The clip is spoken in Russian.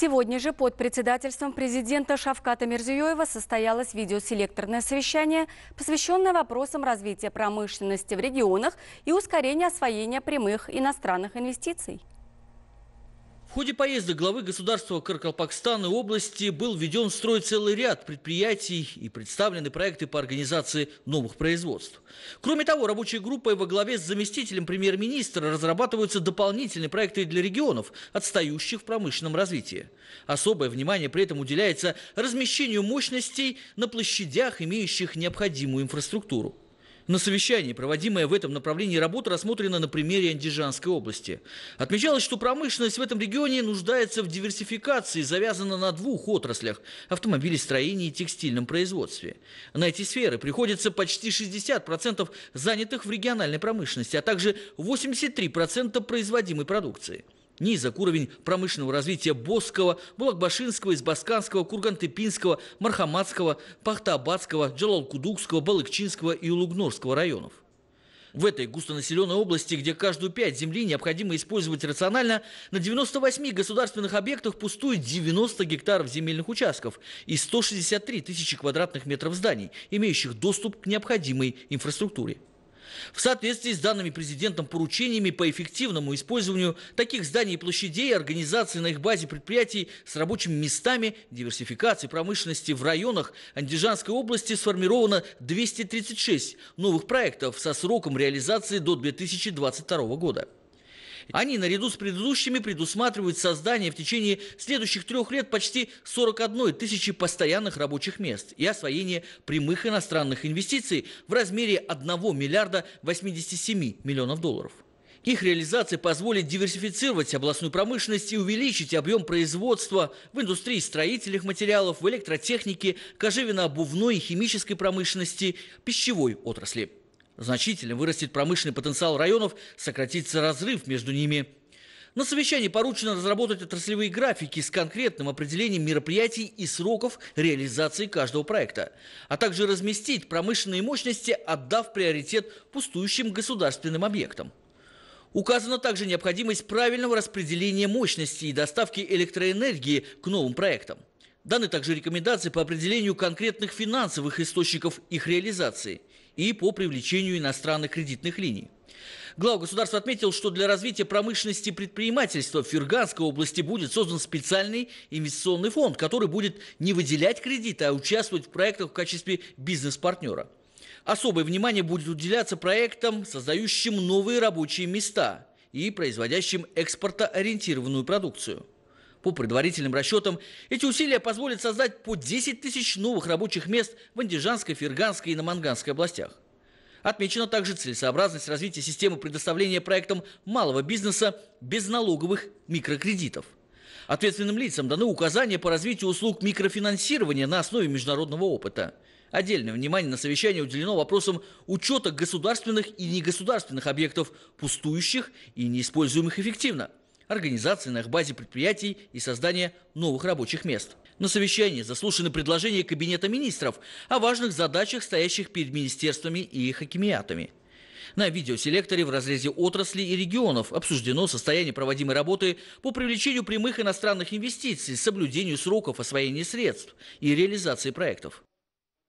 Сегодня же под председательством президента Шавката Мирзиёева состоялось видеоселекторное совещание, посвященное вопросам развития промышленности в регионах и ускорения освоения прямых иностранных инвестиций. В ходе поездок главы государства и области был введен в строй целый ряд предприятий и представлены проекты по организации новых производств. Кроме того, рабочей группой во главе с заместителем премьер-министра разрабатываются дополнительные проекты для регионов, отстающих в промышленном развитии. Особое внимание при этом уделяется размещению мощностей на площадях, имеющих необходимую инфраструктуру. На совещании, проводимое в этом направлении работа рассмотрена на примере Андижанской области. Отмечалось, что промышленность в этом регионе нуждается в диверсификации, завязана на двух отраслях – автомобилестроении и текстильном производстве. На эти сферы приходится почти 60% занятых в региональной промышленности, а также 83% производимой продукции низок уровень промышленного развития Босского, Балакбашинского, Избасканского, курган Кургантепинского, Мархаматского, Пахтаабадского, Джалалкудукского, Балыкчинского и Лугнорского районов. В этой густонаселенной области, где каждую пять земли необходимо использовать рационально, на 98 государственных объектах пустует 90 гектаров земельных участков и 163 тысячи квадратных метров зданий, имеющих доступ к необходимой инфраструктуре. В соответствии с данными президентом поручениями по эффективному использованию таких зданий и площадей, организации на их базе предприятий с рабочими местами, диверсификации промышленности в районах Андижанской области сформировано 236 новых проектов со сроком реализации до 2022 года. Они наряду с предыдущими предусматривают создание в течение следующих трех лет почти 41 тысячи постоянных рабочих мест и освоение прямых иностранных инвестиций в размере 1 миллиарда 87 миллионов долларов. Их реализация позволит диверсифицировать областную промышленность и увеличить объем производства в индустрии строительных материалов, в электротехнике, кожевенно-обувной и химической промышленности, пищевой отрасли. Значительно вырастет промышленный потенциал районов, сократится разрыв между ними. На совещании поручено разработать отраслевые графики с конкретным определением мероприятий и сроков реализации каждого проекта, а также разместить промышленные мощности, отдав приоритет пустующим государственным объектам. Указана также необходимость правильного распределения мощности и доставки электроэнергии к новым проектам. Даны также рекомендации по определению конкретных финансовых источников их реализации – и по привлечению иностранных кредитных линий. Глава государства отметил, что для развития промышленности и предпринимательства в Ферганской области будет создан специальный инвестиционный фонд, который будет не выделять кредиты, а участвовать в проектах в качестве бизнес-партнера. Особое внимание будет уделяться проектам, создающим новые рабочие места и производящим экспортоориентированную продукцию. По предварительным расчетам, эти усилия позволят создать по 10 тысяч новых рабочих мест в Андижанской, Ферганской и Наманганской областях. Отмечена также целесообразность развития системы предоставления проектам малого бизнеса безналоговых микрокредитов. Ответственным лицам даны указания по развитию услуг микрофинансирования на основе международного опыта. Отдельное внимание на совещании уделено вопросам учета государственных и негосударственных объектов, пустующих и неиспользуемых эффективно – организации на их базе предприятий и создания новых рабочих мест. На совещании заслушаны предложения Кабинета министров о важных задачах, стоящих перед министерствами и их акимиатами. На видеоселекторе в разрезе отрасли и регионов обсуждено состояние проводимой работы по привлечению прямых иностранных инвестиций, соблюдению сроков освоения средств и реализации проектов.